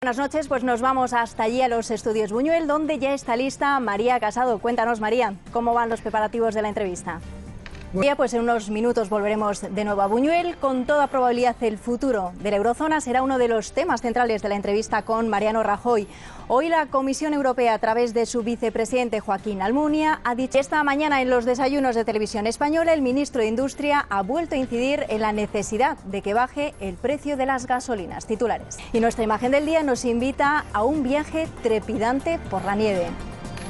Buenas noches, pues nos vamos hasta allí a los estudios Buñuel, donde ya está lista María Casado. Cuéntanos, María, ¿cómo van los preparativos de la entrevista? pues en unos minutos volveremos de nuevo a Buñuel. Con toda probabilidad el futuro de la eurozona será uno de los temas centrales de la entrevista con Mariano Rajoy. Hoy la Comisión Europea a través de su vicepresidente Joaquín Almunia ha dicho esta mañana en los desayunos de televisión española el ministro de Industria ha vuelto a incidir en la necesidad de que baje el precio de las gasolinas titulares. Y nuestra imagen del día nos invita a un viaje trepidante por la nieve.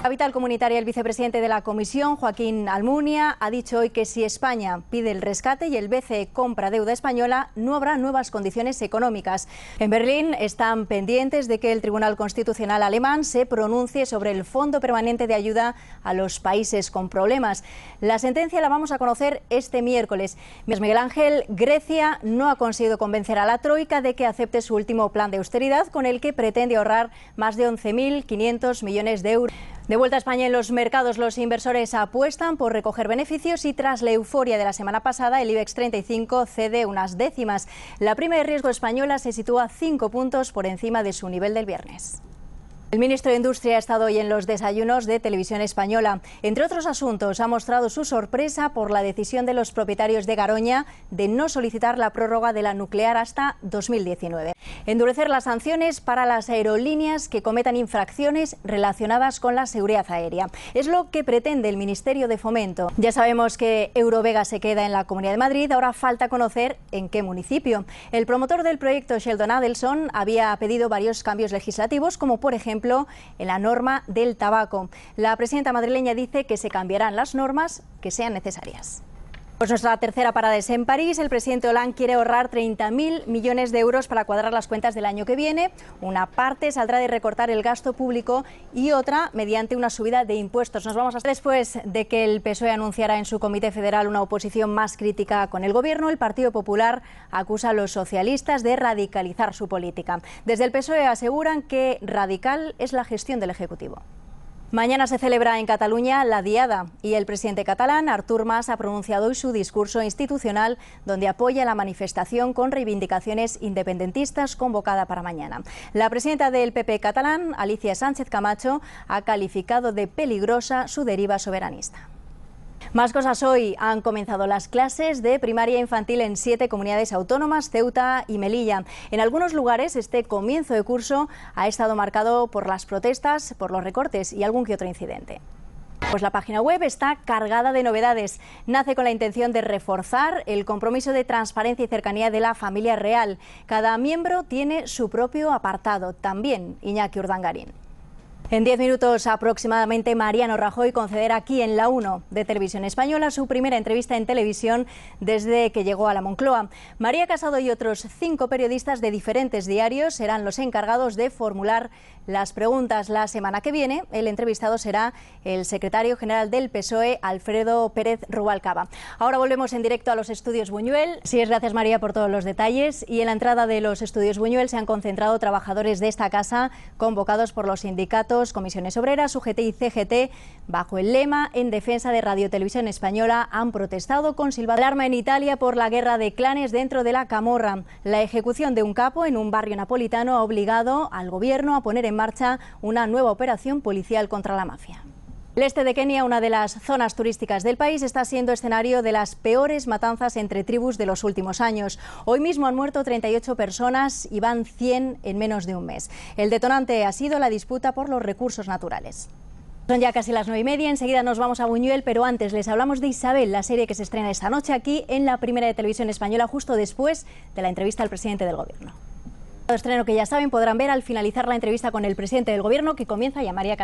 Capital Comunitaria, el vicepresidente de la Comisión, Joaquín Almunia, ha dicho hoy que si España pide el rescate y el BCE compra deuda española, no habrá nuevas condiciones económicas. En Berlín están pendientes de que el Tribunal Constitucional alemán se pronuncie sobre el Fondo Permanente de Ayuda a los Países con Problemas. La sentencia la vamos a conocer este miércoles. Miguel Ángel, Grecia no ha conseguido convencer a la Troika de que acepte su último plan de austeridad con el que pretende ahorrar más de 11.500 millones de euros. De vuelta a España en los mercados, los inversores apuestan por recoger beneficios y tras la euforia de la semana pasada, el IBEX 35 cede unas décimas. La prima de riesgo española se sitúa cinco puntos por encima de su nivel del viernes. El ministro de Industria ha estado hoy en los desayunos de Televisión Española. Entre otros asuntos, ha mostrado su sorpresa por la decisión de los propietarios de Garoña de no solicitar la prórroga de la nuclear hasta 2019. Endurecer las sanciones para las aerolíneas que cometan infracciones relacionadas con la seguridad aérea. Es lo que pretende el Ministerio de Fomento. Ya sabemos que Eurovega se queda en la Comunidad de Madrid, ahora falta conocer en qué municipio. El promotor del proyecto, Sheldon Adelson, había pedido varios cambios legislativos, como por ejemplo ejemplo, en la norma del tabaco. La presidenta madrileña dice que se cambiarán las normas que sean necesarias. Pues nuestra tercera parada es en París. El presidente Hollande quiere ahorrar 30.000 millones de euros para cuadrar las cuentas del año que viene. Una parte saldrá de recortar el gasto público y otra mediante una subida de impuestos. Nos vamos a... Después de que el PSOE anunciara en su Comité Federal una oposición más crítica con el Gobierno, el Partido Popular acusa a los socialistas de radicalizar su política. Desde el PSOE aseguran que radical es la gestión del Ejecutivo. Mañana se celebra en Cataluña la Diada y el presidente catalán Artur Mas ha pronunciado hoy su discurso institucional donde apoya la manifestación con reivindicaciones independentistas convocada para mañana. La presidenta del PP catalán, Alicia Sánchez Camacho, ha calificado de peligrosa su deriva soberanista. Más cosas hoy. Han comenzado las clases de primaria infantil en siete comunidades autónomas, Ceuta y Melilla. En algunos lugares este comienzo de curso ha estado marcado por las protestas, por los recortes y algún que otro incidente. Pues la página web está cargada de novedades. Nace con la intención de reforzar el compromiso de transparencia y cercanía de la familia real. Cada miembro tiene su propio apartado, también Iñaki Urdangarín. En diez minutos aproximadamente, Mariano Rajoy concederá aquí en la 1 de Televisión Española su primera entrevista en televisión desde que llegó a la Moncloa. María Casado y otros cinco periodistas de diferentes diarios serán los encargados de formular las preguntas. La semana que viene, el entrevistado será el secretario general del PSOE, Alfredo Pérez Rubalcaba. Ahora volvemos en directo a los estudios Buñuel. Sí, es gracias María por todos los detalles. Y en la entrada de los estudios Buñuel se han concentrado trabajadores de esta casa convocados por los sindicatos comisiones obreras, UGT y CGT, bajo el lema En defensa de Radio Televisión Española, han protestado con silbado alarma en Italia por la guerra de clanes dentro de la camorra. La ejecución de un capo en un barrio napolitano ha obligado al gobierno a poner en marcha una nueva operación policial contra la mafia. El este de Kenia, una de las zonas turísticas del país, está siendo escenario de las peores matanzas entre tribus de los últimos años. Hoy mismo han muerto 38 personas y van 100 en menos de un mes. El detonante ha sido la disputa por los recursos naturales. Son ya casi las nueve y media, enseguida nos vamos a Buñuel, pero antes les hablamos de Isabel, la serie que se estrena esta noche aquí en la primera de televisión española, justo después de la entrevista al presidente del gobierno. El estreno que ya saben podrán ver al finalizar la entrevista con el presidente del gobierno que comienza ya María